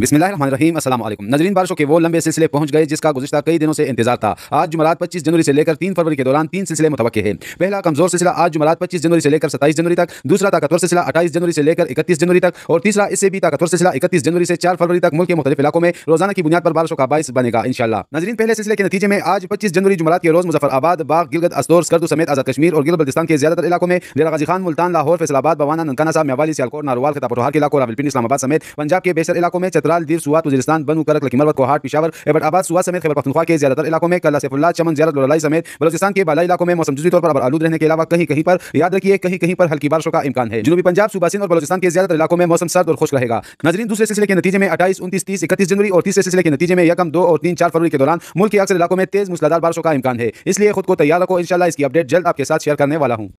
बिस्मिल्लाम असलम नजरीन बारिशों के वो लंबे सिलसिले पहुंच गए जिसका गुजशत कई दिनों से इंतजार था आज जुमरात 25 जनवरी से लेकर 3 फरवरी के दौरान तीन सिलसिले मुतवक है पहला कमजोर सिलसिला आज जुमरात 25 जनवरी से लेकर 27 जनवरी तक दूसरा ताकतवर सिलसिला 28 जनवरी से लेकर 31 जनवरी तक और तीसरा इससे भी ताकतवर सिलसिला इकतीस जनवरी से चार फरवरी तक मुल्क के मुख्तलिफ इलाकों में रोजाना की बुनियाद पर बारिशों का बायस बनेगा इंशाला नजरीन पहले सिलसिले के नतीजे में आज पच्चीस जनवरी जुमरात के रोज मुजफ्फराबाद बाग गिलगत असदौर स्कर्दू समेत आजाद कश्मीर और गिलबल्तिस्तान बल्तिस्तान के ज्यादातर इलाकों में डेरा गाजी खान मुल्तान लाहौर फैसलाबाद बवाना ननकाना साहब मेवाली सियालकोट नारोवाल खतापुरहार के इलाकों इस्लामाबाद समेत पंजाब के बेसर इलाकों में चतर सतराल दीव सुहात वजीस्तान बन करक लकीमरवत कोहाट पिशावर एबट आबाद सुहा समेत खैबर पख्तनख्वा के ज्यादातर इलाकों में कल सैफुल्ला चमन ज्यारत लड़ाई समेत बलोचिस्तान के बाला इलाकों में मौसम जुजी तौर पर आलूद रहने के अलावा कहीं कहीं पर याद रखिए कहीं कहीं पर हल्की बारिशों का इम्कान है जनूबी पंजाब सुबह सिंह और बलोचिस्तान के ज्यादातर इलाकों में मौसम सर्द और खुश रहेगा नजरीन दूसरे सिलसिले के नतीजे में अठाईस उनतीस तीस इकतीस जनवरी और तीसरे सिलसिले के नतीजे में यकम दो और तीन चार फरवरी के दौरान मुल्क के अक्सर इलाकों में तेज मूसलाधार बारिशों का इम्कान है इसलिए खुद को तैयार रखो इंशाल्लाह इसकी अपडेट जल्द आपके साथ शेयर करने वाला हूँ